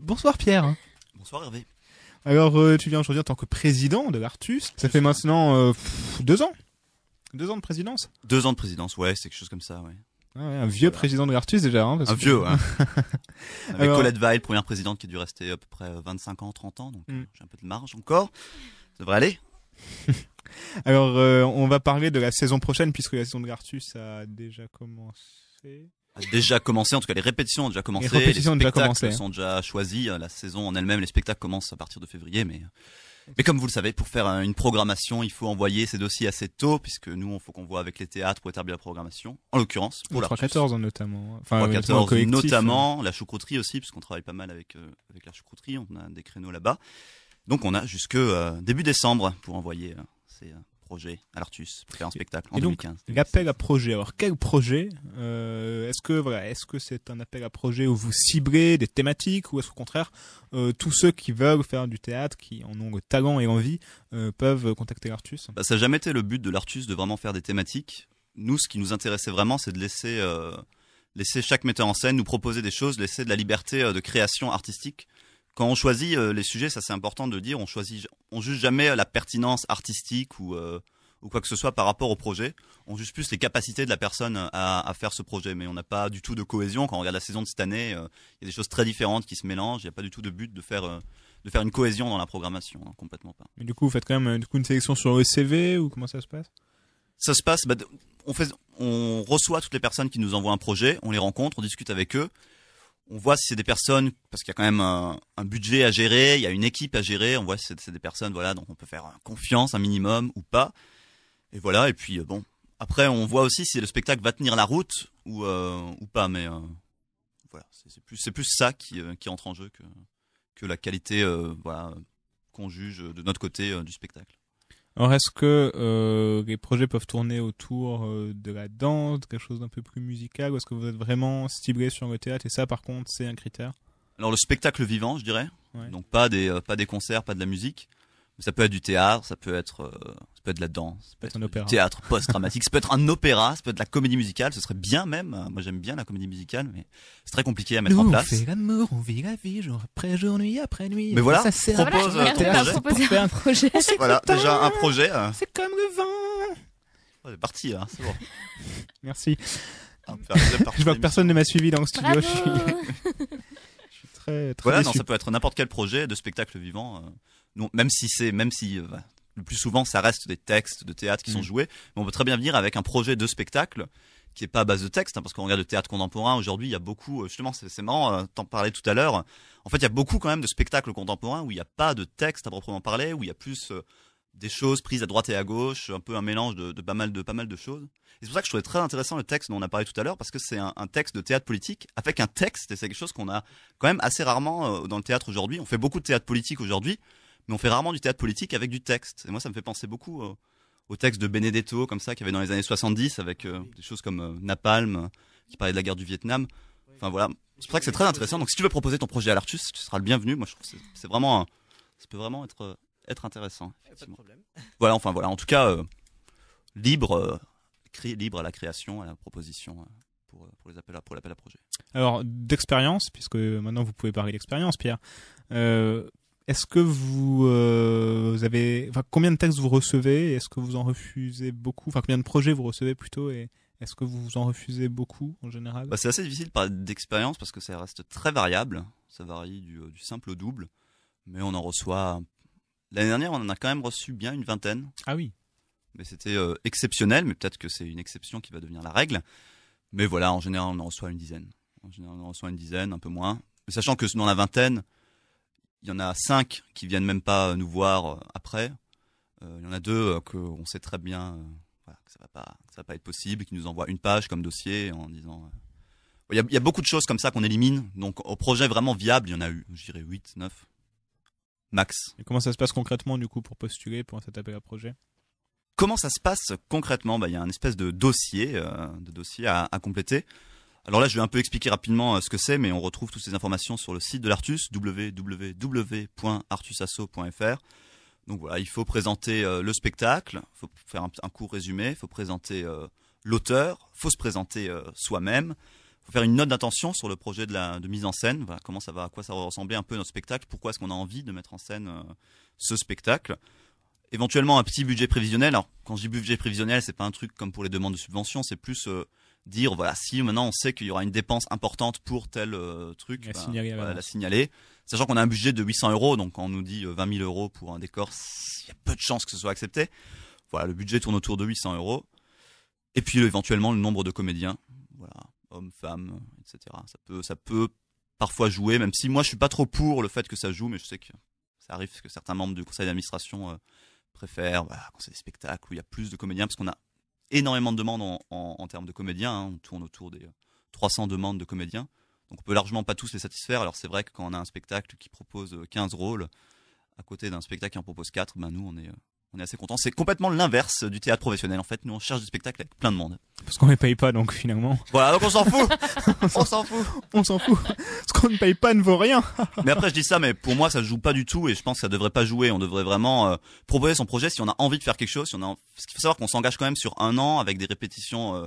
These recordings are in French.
Bonsoir Pierre. Bonsoir Hervé. Alors, euh, tu viens aujourd'hui en tant que président de l'Artus. Ça fait maintenant euh, deux ans. Deux ans de présidence. Deux ans de présidence, ouais, c'est quelque chose comme ça, ouais. Ah un vieux président de l'Artus déjà. Hein, un vieux, hein. Avec Colette weil, première présidente qui a dû rester à peu près 25 euh, ans, 30 ans, donc mm. j'ai un peu de marge encore. Ça devrait aller. Alors, on va parler de la saison prochaine, puisque la saison de l'Artus a déjà commencé déjà commencé. En tout cas, les répétitions ont déjà commencé. Les répétitions les ont hein. sont déjà choisis. Euh, la saison en elle-même, les spectacles commencent à partir de février, mais. Euh, mais comme vous le savez, pour faire euh, une programmation, il faut envoyer ces dossiers assez tôt, puisque nous, il faut qu'on voit avec les théâtres pour établir la programmation. En l'occurrence, pour la 14 notamment. Hein. Enfin, notamment, hein. la choucrouterie aussi, puisqu'on travaille pas mal avec, avec la choucrouterie, on a des créneaux là-bas. Donc on a jusque début décembre pour envoyer euh, ces projet à l'Artus pour un spectacle en donc, 2015. L'appel à projet. Alors quel projet euh, Est-ce que est-ce que c'est un appel à projet où vous ciblez des thématiques ou est-ce qu'au contraire euh, tous ceux qui veulent faire du théâtre, qui en ont le talent et envie, euh, peuvent contacter l'Artus bah, Ça n'a jamais été le but de l'Artus de vraiment faire des thématiques. Nous, ce qui nous intéressait vraiment, c'est de laisser laisser chaque metteur en scène nous proposer des choses, laisser de la liberté de création artistique quand on choisit les sujets, ça c'est important de dire, on choisit on juge jamais la pertinence artistique ou euh, ou quoi que ce soit par rapport au projet. On juge plus les capacités de la personne euh, à, faire ce projet, mais on n'a pas du tout de cohésion. Quand on regarde la saison de cette année, euh, il y a des choses très différentes qui se mélangent. Il n'y a pas du tout de but de faire de faire une cohésion dans la programmation, hein, complètement pas. Mais du coup, vous faites quand même du coup une sélection sur le CV ou comment ça se passe Ça se passe. Bah, on fait, on reçoit toutes les personnes qui nous envoient un projet, on les rencontre, on discute avec eux on voit si c'est des personnes parce qu'il y a quand même un, budget à gérer, il y a une équipe à gérer. On voit si c'est des personnes, voilà, donc on peut faire confiance un minimum ou pas. Et voilà. Et puis euh, bon, après on voit aussi si le spectacle va tenir la route ou euh, ou pas. Mais euh, voilà, c'est plus c'est plus ça qui, qui entre en jeu que que la qualité, voilà, qu'on juge de notre côté du spectacle. Alors est-ce que euh, les projets peuvent tourner autour euh, de la danse, quelque chose d'un peu plus musical, ou est-ce que vous êtes vraiment ciblé sur le théâtre Et ça, par contre, c'est un critère. Alors le spectacle vivant, je dirais. Donc pas des euh, pas des concerts, pas de la musique. Ça peut être du théâtre, ça peut être, euh, ça peut être de la danse, ça peut être un opéra. théâtre post-dramatique, ça peut être un opéra, ça peut être de la comédie musicale, ce serait bien même. Euh, moi j'aime bien la comédie musicale, mais c'est très compliqué à mettre en place. On fait l'amour, on vit la vie jour après jour, nuit après nuit. Mais voilà, ça sert propose voilà, un projet. voilà, déjà un projet. Euh. C'est comme le vent. c'est parti, hein, c'est bon. Merci. Ah, je vois que personne ne m'a suivi dans le studio. je suis... très, très voilà, non, ça peut être n'importe quel projet de spectacle vivant même si c'est, même si euh, le plus souvent ça reste des textes de théâtre qui sont mm. joués, on peut très bien venir avec un projet de spectacle qui est pas à base de texte, hein, parce qu'on regarde le théâtre contemporain aujourd'hui, il y a beaucoup, euh, justement, c'est marrant, euh, t'en parlais tout à l'heure. En fait, il y a beaucoup quand même de spectacles contemporains où il n'y a pas de texte à proprement parler, où il y a plus des choses prises à droite et à gauche, un peu un mélange de, pas mal de pas mal de choses. c'est pour ça que je trouvais très intéressant le texte dont on a parlé tout à l'heure parce que c'est un, un, texte de théâtre politique avec un texte et c'est quelque chose qu'on a quand même assez rarement dans le théâtre aujourd'hui. On fait beaucoup de théâtre politique aujourd'hui, mais on fait rarement du théâtre politique avec du texte. Et moi, ça me fait penser beaucoup au, texte de Benedetto, comme ça, qu'il y avait dans les années 70, avec euh, des choses comme euh, Napalm, qui parlait de la guerre du Vietnam. Enfin voilà, c'est pour que c'est très intéressant. Donc si tu veux proposer ton projet à l'Artus, tu seras le bienvenu. Moi, je trouve que c'est vraiment, ça peut vraiment être euh, être intéressant. Voilà, enfin voilà. En tout cas, libre, libre à la création, à la proposition. Pour, les appels pour l'appel à projet. Alors, d'expérience, puisque maintenant vous pouvez parler d'expérience, Pierre, est-ce que vous, euh, avez, combien de textes vous recevez Est-ce que vous en refusez beaucoup Enfin, combien de projets vous recevez plutôt et est-ce que vous en refusez beaucoup en général bah, C'est assez difficile par d'expérience parce que ça reste très variable. Ça varie du, euh, simple au double, mais on en reçoit. L'année dernière, on en a quand même reçu bien une vingtaine. Ah oui. Mais c'était euh, exceptionnel, mais peut-être que c'est une exception qui va devenir la règle. Mais voilà, en général, on en reçoit une dizaine. En général, on en reçoit une dizaine, un peu moins. Mais sachant que dans la vingtaine, il y en a cinq qui viennent même pas nous voir euh, après. Euh, il y en a deux euh, qu'on sait très bien que ça va va pas être possible, qui nous envoient une page comme dossier en disant. Il y, a, beaucoup de choses comme ça qu'on élimine. Donc, au projet vraiment viable, il y en a eu, je dirais 8, 9, max. Et comment ça se passe concrètement, du coup, pour postuler, pour cet appel à projet Comment ça se passe concrètement bah, Il y a un espèce de dossier, de dossier à compléter. Alors là, je vais un peu expliquer rapidement euh, ce que c'est, mais on retrouve toutes ces informations sur le site de l'Artus, www.artusasso.fr. Donc voilà, il faut présenter euh, le spectacle, il faut faire un, court résumé, il faut présenter euh, l'auteur, il faut se présenter soi-même, il faut faire une note d'intention sur le projet de, mise en scène, comment ça va, à quoi ça va ressembler un peu notre spectacle, pourquoi est-ce qu'on a envie de mettre en scène ce spectacle éventuellement un petit budget prévisionnel. Alors, quand je dis budget prévisionnel, c'est pas un truc comme pour les demandes de subvention, c'est plus dire voilà si maintenant on sait qu'il y aura une dépense importante pour tel euh, truc, la, ben, signaler, la signaler. Sachant qu'on a un budget de 800 euros, donc on nous dit 20 euh, 000 euros pour un décor, il y a peu de chances que ce soit accepté. Voilà, le budget tourne autour de 800 euros. Et puis éventuellement le nombre de comédiens, voilà, hommes, femmes, etc. Ça peut, ça peut parfois jouer, même si moi je suis pas trop pour le fait que ça joue, mais je sais que ça arrive que certains membres du conseil d'administration euh, préfèrent voilà, bah, quand des spectacles où il y a plus de comédiens parce qu'on a énormément de demandes en, termes de comédiens. Hein. On tourne autour des 300 euh, demandes de comédiens. Donc on peut largement pas tous les satisfaire. Alors c'est vrai que quand on a un spectacle qui propose 15 euh, rôles, à côté d'un spectacle qui en propose 4, ben nous on est euh, on est assez content. C'est complètement l'inverse du théâtre professionnel. En fait, nous on cherche du spectacle avec plein de monde. Parce qu'on les paye pas, donc finalement. Voilà, donc on s'en fout. on s'en fout. On s'en fout. Ce qu'on ne paye pas ne vaut rien. mais après, je dis ça, mais pour moi, ça joue pas du tout, et je pense que ça devrait pas jouer. On devrait vraiment euh, proposer son projet si on a envie de faire quelque chose. on a, parce qu'il faut savoir qu'on s'engage quand même sur un an avec des répétitions. Euh,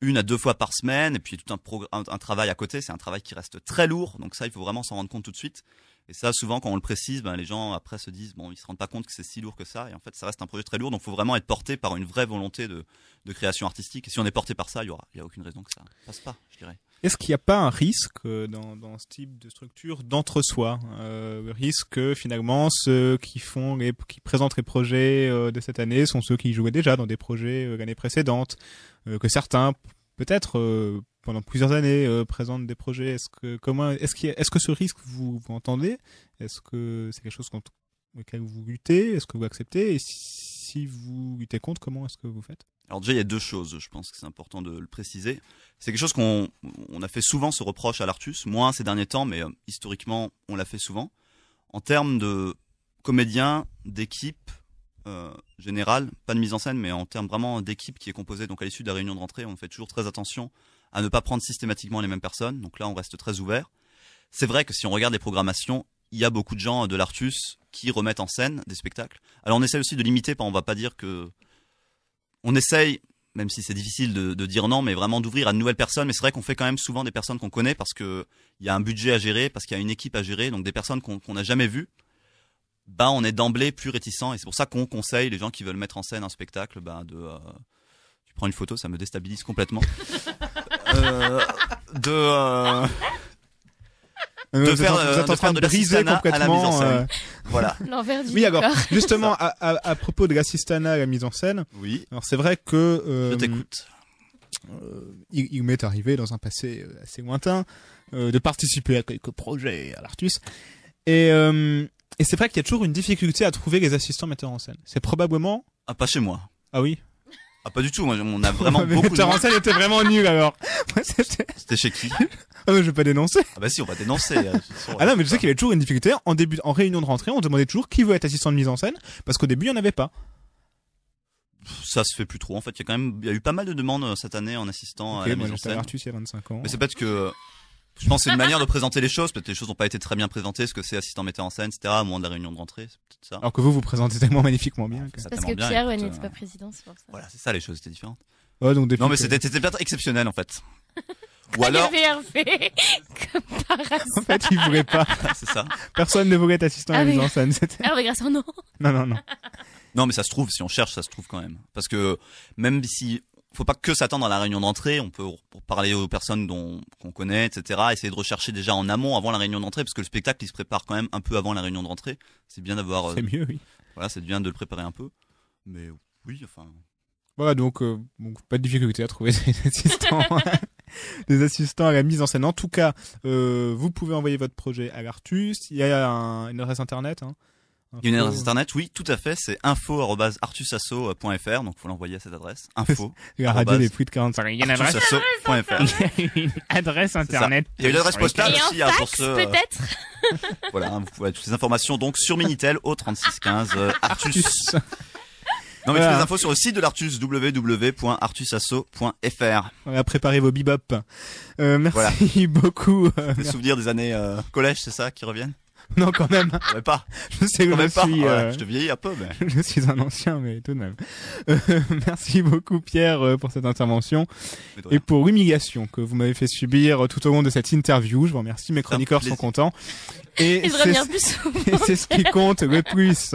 une à deux fois par semaine, et puis tout un, un, un travail à côté, c'est un travail qui reste très lourd, donc ça, il faut vraiment s'en rendre compte tout de suite. Et ça, souvent, quand on le précise, ben, les gens après se disent, bon, ils se rendent pas compte que c'est si lourd que ça. Et en fait, ça reste un projet très lourd. Donc, il faut vraiment être porté par une vraie volonté de, création artistique. Et si on est porté par ça, il y aura, il y a aucune raison que ça passe pas, je dirais. Est-ce qu'il n'y a pas un risque euh, dans, ce type de structure d'entre-soi Le euh, risque que finalement ceux qui font les, qui présentent les projets euh, de cette année sont ceux qui jouaient déjà dans des projets l'année précédente, que certains peut-être euh, pendant plusieurs années euh, présente des projets. Est-ce que comment est-ce est-ce que ce risque vous, entendez Est-ce que c'est quelque chose contre lequel vous luttez Est-ce que vous acceptez Et si vous luttez contre, comment est-ce que vous faites alors déjà, il y a deux choses, je pense que c'est important de le préciser. C'est quelque chose qu'on on a fait souvent ce reproche à l'Artus, moins ces derniers temps, mais euh, historiquement, on l'a fait souvent. En termes de comédiens, d'équipe, euh, générale, pas de mise en scène, mais en termes vraiment d'équipe qui est composée. Donc à l'issue de la réunion de rentrée, on fait toujours très attention à ne pas prendre systématiquement les mêmes personnes. Donc là, on reste très ouvert. C'est vrai que si on regarde les programmations, il y a beaucoup de gens de l'Artus qui remettent en scène des spectacles. Alors on essaye aussi de limiter, on va pas dire que... On essaye, même si c'est difficile de, dire non, mais vraiment d'ouvrir à de nouvelles personnes. Mais c'est vrai qu'on fait quand même souvent des personnes qu'on connaît parce qu'il y a un budget à gérer, parce qu'il y a une équipe à gérer, donc des personnes qu'on n'a jamais vues bah on est d'emblée plus réticent et c'est pour ça qu'on conseille les gens qui veulent mettre en scène un spectacle bah de euh, tu prends une photo ça me déstabilise complètement euh, euh, de vous faire, êtes en, train de, briser complètement oui alors justement à, à, propos de l'assistana à la mise en scène oui alors c'est vrai que je t'écoute il, m'est arrivé dans un passé assez lointain de participer à quelques projets à l'Artus et et c'est vrai qu'il y a toujours une difficulté à trouver les assistants metteurs en scène. C'est probablement. Ah, pas chez moi. Ah oui. Ah, pas du tout. Moi, on a vraiment beaucoup. Metteur en scène était vraiment nul alors. C'était chez qui Ah, mais je vais pas dénoncer. Ah bah si, on va dénoncer. Euh, ah non, mais je sais qu'il y avait toujours une difficulté. En début, en réunion de rentrée, on demandait toujours qui veut être assistant de mise en scène, parce qu'au début, il n'y en avait pas ça se fait plus trop en fait. Il y a quand même, il y a eu pas mal de demandes euh, cette année en assistant à la mise en scène. Mais c'est peut-être que je pense que c'est une manière de présenter les choses. Peut-être que les choses n'ont pas été très bien présentées, ce que c'est assistant metteur en scène, etc. Au moment de la réunion de rentrée, c'est peut-être ça. Alors que vous, vous présentez tellement magnifiquement bien. Ah, Parce que Pierre, il n'était pas euh, président, c'est pour ça. Voilà, c'est ça, les choses étaient différentes. non, mais c'était peut-être exceptionnel en fait. Ou alors. Il avait comme par hasard. En fait, il voudrait pas. c'est ça. Personne ne voulait être assistant à ah la mise en scène. Hervé à non. Non, non, non. Non, mais ça se trouve, si on cherche, ça se trouve quand même. Parce que même si faut pas que s'attendre à la réunion d'entrée. On peut parler aux personnes dont qu'on connaît, etc. Essayer de rechercher déjà en amont, avant la réunion d'entrée, parce que le spectacle il se prépare quand même un peu avant la réunion d'entrée. C'est bien d'avoir. c'est mieux, oui. Euh, voilà, c'est bien de le préparer un peu. Mais oui, enfin. Voilà, donc, euh, donc pas de difficulté à trouver des assistants, des assistants à la mise en scène. En tout cas, euh, vous pouvez envoyer votre projet à l'Artus. Il y a une adresse internet. Hein a Une adresse internet, oui, tout à fait, c'est info.artusasso.fr, donc faut l'envoyer à cette adresse. Info. Il y a une adresse. internet. Il y a une adresse postale aussi, hein, fax, pour ce. Euh, peut-être. voilà, hein, vous pouvez avoir toutes ces informations donc sur Minitel au 3615 euh, Artus. Non mais toutes les infos sur le site de l'Artus www.artusasso.fr. va préparer vos bebop. Euh, merci beaucoup. Euh, des souvenirs des années euh, collège, c'est ça, qui reviennent Non, quand même. pas. Je sais que je suis, euh, je te vieillis un peu, mais. je suis un ancien, mais tout de même. Euh, merci beaucoup, Pierre, euh, pour cette intervention et pour l'humiliation que vous m'avez fait subir tout au long de cette interview. Je vous remercie. Mes chroniqueurs sont contents. Et c'est ce qui compte le plus.